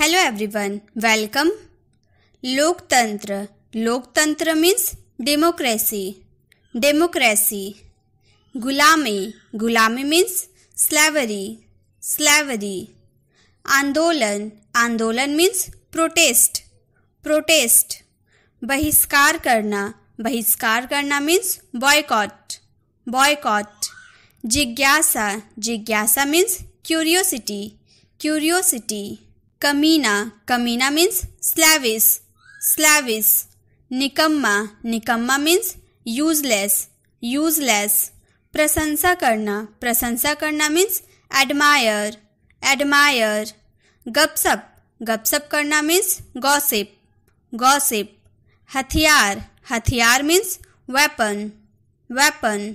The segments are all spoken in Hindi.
हेलो एवरीवन वेलकम लोकतंत्र लोकतंत्र मीन्स डेमोक्रेसी डेमोक्रेसी गुलामी गुलामी मीन्स स्लेवरी स्लेवरी आंदोलन आंदोलन मीन्स प्रोटेस्ट प्रोटेस्ट बहिष्कार करना बहिष्कार करना मीन्स बॉयकॉट बॉयकॉट जिज्ञासा जिज्ञासा मीन्स क्यूरियोसिटी क्यूरियोसिटी कमीना कमीना मीन्स स्लैविस slavish. निकम्मा निकम्मा मीन्स यूजलेस यूजलेस प्रशंसा करना प्रशंसा करना मीन्स एडमायर एडमायर गपसप गपसप करना मीन्स गॉसिप गॉसिप हथियार हथियार मीन्स वेपन वेपन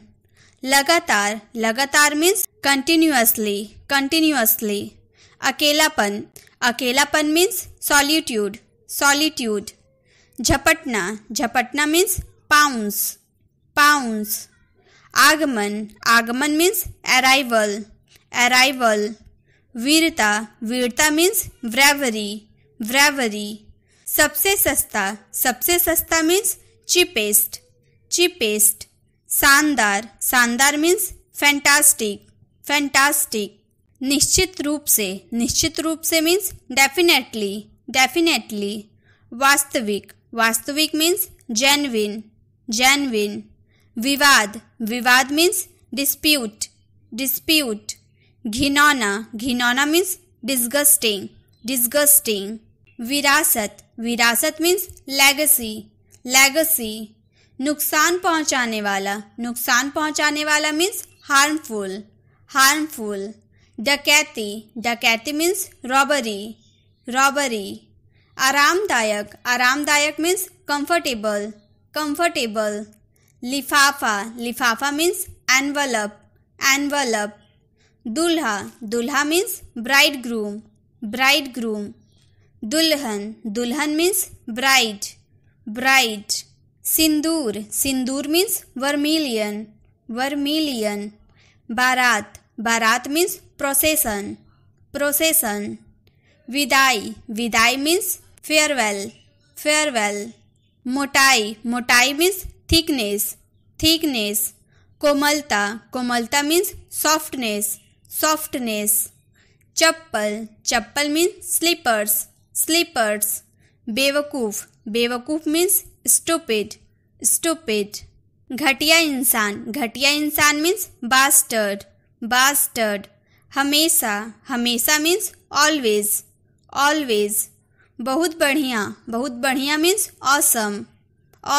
लगातार लगातार मीन्स कंटिन्यूसली कंटिन्यूअसली अकेलापन अकेलापन मीन्स सॉलिट्यूड सॉलिट्यूड झपटना झपटना मीन्स पाउंस पाउंस आगमन आगमन मीन्स अराइवल अराइवल वीरता वीरता मीन्स व्रेवरी व्रेवरी सबसे सस्ता सबसे सस्ता मीन्स चीपेस्ट चीपेस्ट शानदार शानदार मीन्स फैंटास्टिक फैंटास्टिक निश्चित रूप से निश्चित रूप से मीन्स डेफिनेटली डेफिनेटली वास्तविक वास्तविक मीन्स जेनविन जेनविन विवाद विवाद मीन्स डिस्प्यूट डिस्प्यूट घिनौना घिनौना मीन्स डिस्गस्टिंग डिस्गस्टिंग विरासत विरासत मीन्स लेगसी लेगसी नुकसान पहुंचाने वाला नुकसान पहुंचाने वाला मीन्स हार्मफुल हार्मफुल डकैती डकैती मीन्स रॉबरी रॉबरी आरामदायक आरामदायक मीन्स कंफर्टेबल कंफर्टेबल लिफाफा लिफाफा मीन्स एनवलप एनवलप दुल्हा दुल्हा means bridegroom bridegroom दुल्हन दुल्हन मीन्स ब्राइड ब्राइड सिंदूर सिंदूर मीन्स वर्मिलियन वर्मिलियन बारात बारात मीन्स प्रोसेसन प्रोसेसन विदाई विदाई मीन्स फेयरवेल फेयरवेल मोटाई मोटाई मीन्स थिकनेस थिकनेस कोमलता कोमलता मीन्स सॉफ्टनेस सॉफ्टनेस चप्पल चप्पल मीन्स स्लीपर्स स्लीपर्स बेवकूफ़ बेवकूफ़ मीन्स स्टूपिड स्टूपिड घटिया इंसान घटिया इंसान मीन्स बास्टर्ड बास्टर्ड हमेशा हमेशा मीन्स ऑलवेज ऑलवेज बहुत बढ़िया बहुत बढ़िया मीन्स ऑसम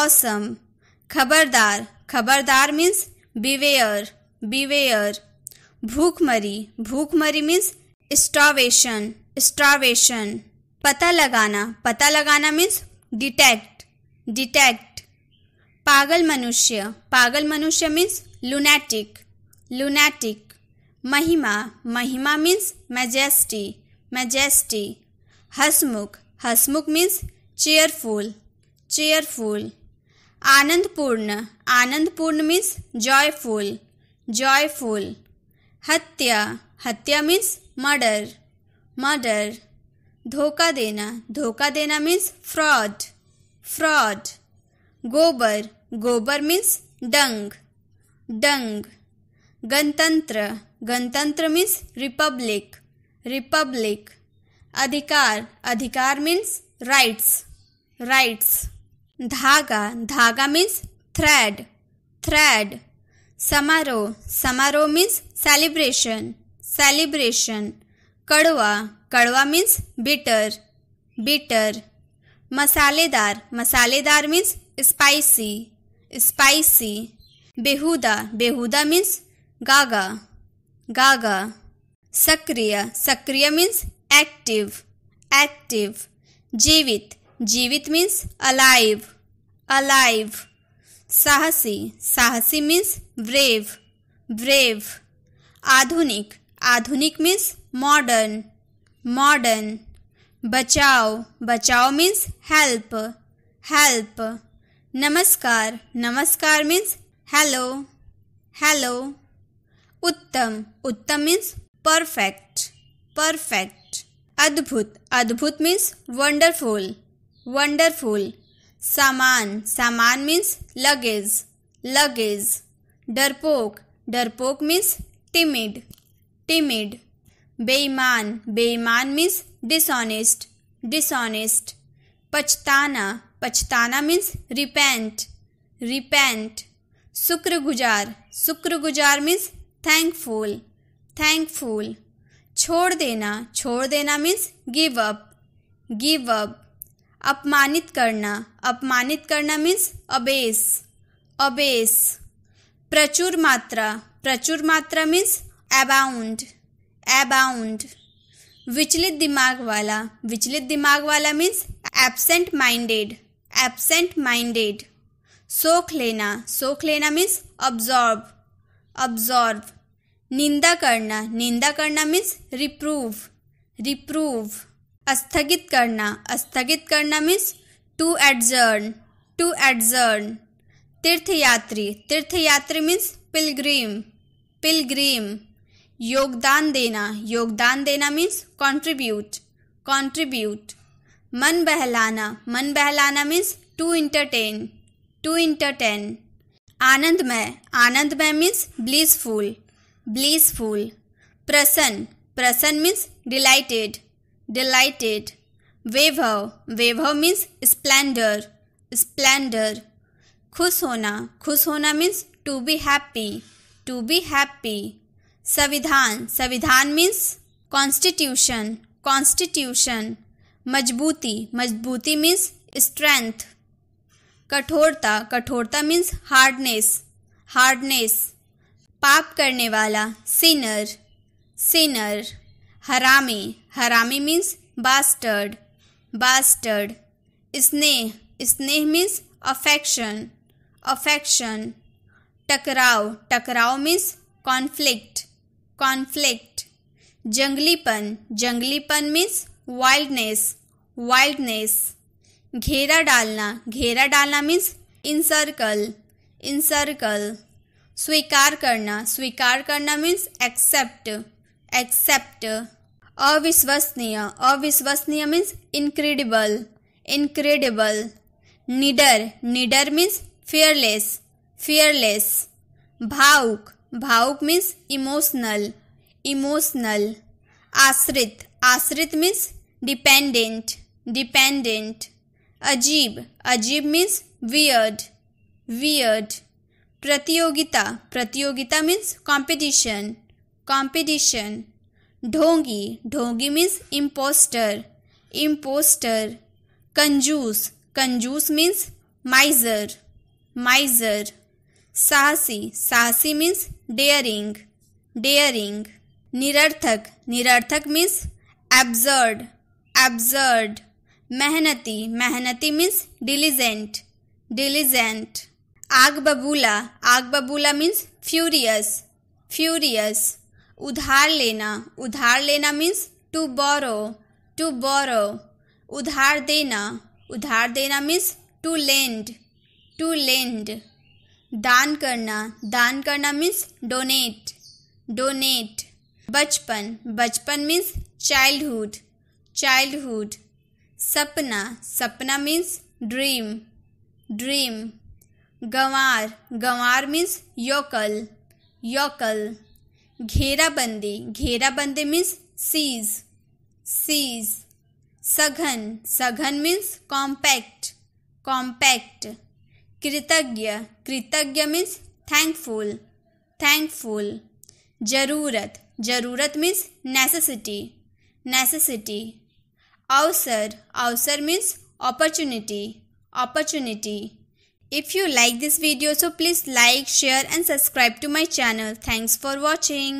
ऑसम खबरदार खबरदार मीन्स बिवेयर बिवेयर भूखमरी भूखमरी मीन्स स्टावेशन स्टावेशन पता लगाना पता लगाना मीन्स डिटेक्ट डिटेक्ट पागल मनुष्य पागल मनुष्य मीन्स लुनेटिक लुनेटिक महिमा महिमा मीन्स मैजेस्टी मैजेस्टी हसमुख हसमुख मीन्स चेयरफुल चेयरफुल आनंदपूर्ण आनंदपूर्ण मीन्स जॉयफुल जॉयफुल हत्या हत्या मीन्स मर्डर मर्डर धोखा देना धोखा देना मीन्स फ्रॉड फ्रॉड गोबर गोबर मीन्स डंग डंग गणतंत्र गणतंत्र मीन्स रिपब्लिक रिपब्लिक अधिकार अधिकार मीन्स राइट्स राइट्स धागा धागा मीन्स थ्रेड थ्रेड समारोह समारोह मीन्स सेलिब्रेशन सेलिब्रेशन कड़वा कड़वा मीन्स बिटर बिटर मसालेदार मसालेदार मीन्स स्पाइसी स्पाइसी बेहुदा बेहुदा means gaga gaga sakriya sakriya means active active jeevit jeevit means alive alive sahasi sahasi means brave brave आधुनिक आधुनिक मीन्स मॉडर्न मॉडर्न बचाओ बचाओ मीन्स हेल्प हेल्प नमस्कार नमस्कार मीन्स हेलो हेलो उत्तम उत्तम मीन्स परफेक्ट परफेक्ट अद्भुत अद्भुत मीन्स वंडरफुल वंडरफुल सामान सामान मीन्स लगेज लगेज डरपोक डरपोक मीन्स टिमिड टिमिड बेईमान बेईमान मीन्स डिसऑनेस्ट डिसऑनेस्ट पछताना पछताना मीन्स रिपेंट रिपेंट शुक्रगुजार शुक्रगुजार मीन्स थैंकफुल थैंकफुल छोड़ देना छोड़ देना means give up give up अपमानित करना अपमानित करना मीन्स अबेस अबेस प्रचुर मात्रा प्रचुर मात्रा मीन्स अबाउंड अबाउंड विचलित दिमाग वाला विचलित दिमाग वाला means absent minded absent minded सोख लेना सोख लेना मीन्स अब्जॉर्ब अब्जॉर्व निंदा करना निंदा करना मीन्स रिप्रूव रिप्रूव स्थगित करना स्थगित करना means to adjourn to adjourn तीर्थयात्री तीर्थयात्री मीन्स पिलग्रीम पिलग्रीम योगदान देना योगदान देना मीन्स कॉन्ट्रीब्यूट कॉन्ट्रीब्यूट मन बहलाना मन बहलाना means to entertain to entertain आनंदमय आनंदमय मीन्स ब्लीसफुल ब्लीसफुल प्रसन्न प्रसन्न मीन्स डिलाइटेड डिलाइटेड वैभव वैभव मीन्स स्प्लेंडर स्प्लेंडर खुश होना खुश होना means to be happy to be happy संविधान संविधान मीन्स कॉन्स्टिट्यूशन कॉन्स्टिट्यूशन मजबूती मजबूती मीन्स स्ट्रेंथ कठोरता कठोरता मीन्स हार्डनेस हार्डनेस पाप करने वाला सिनर सिनर हरामी हरामी मीन्स बास्टर्ड बास्टर्ड स्नेह स्नेह मीन्स अफेक्शन अफेक्शन टकराव टकराव मीन्स कॉन्फ्लिक्ट कॉन्फ्लिक्ट जंगलीपन जंगलीपन मीन्स वाइल्डनेस वाइल्डनेस घेरा डालना घेरा डालना मीन्स इंसर्कल इंसर्कल स्वीकार करना स्वीकार करना मीन्स एक्सेप्ट एक्सेप्ट अविश्वसनीय अविश्वसनीय मीन्स इनक्रेडिबल इनक्रेडिबल निडर निडर मीन्स फियरलेस फियरलेस भावुक भावुक मीन्स इमोशनल इमोशनल आश्रित आश्रित मीन्स डिपेंडेंट डिपेंडेंट अजीब अजीब मीन्स वियर्ड वियर्ड प्रतियोगिता प्रतियोगिता मीन्स कॉम्पिटिशन कॉम्पिटिशन ढोंगी ढोंगी मीन्स इम्पोस्टर इम्पोस्टर कंजूस कंजूस मीन्स माइजर माइजर साहसी साहसी मीन्स डेयरिंग डेयरिंग निरर्थक निरर्थक मीन्स एब्जर्ड एब्जर्ड मेहनती मेहनती मीन्स डिलीजेंट डिलीजेंट आग बबूला आग बबूला मीन्स फ्यूरियस फ्यूरियस उधार लेना उधार लेना means to borrow to borrow उधार देना उधार देना means to lend to lend दान करना दान करना मीन्स डोनेट डोनेट बचपन बचपन मीन्स चाइल्डहुड चाइल्डहुड सपना सपना मीन्स ड्रीम ड्रीम गंवार गंवार मीन्स योकल योकल घेराबंदी घेराबंदी मीन्स सीज सीज सघन सघन मीन्स कॉम्पैक्ट कॉम्पैक्ट कृतज्ञ कृतज्ञ मीन्स थैंकफुल थैंकफुल ज़रूरत ज़रूरत means necessity necessity Avsar. Avsar means opportunity. Opportunity. If you like this video so please like, share and subscribe to my channel. Thanks for watching.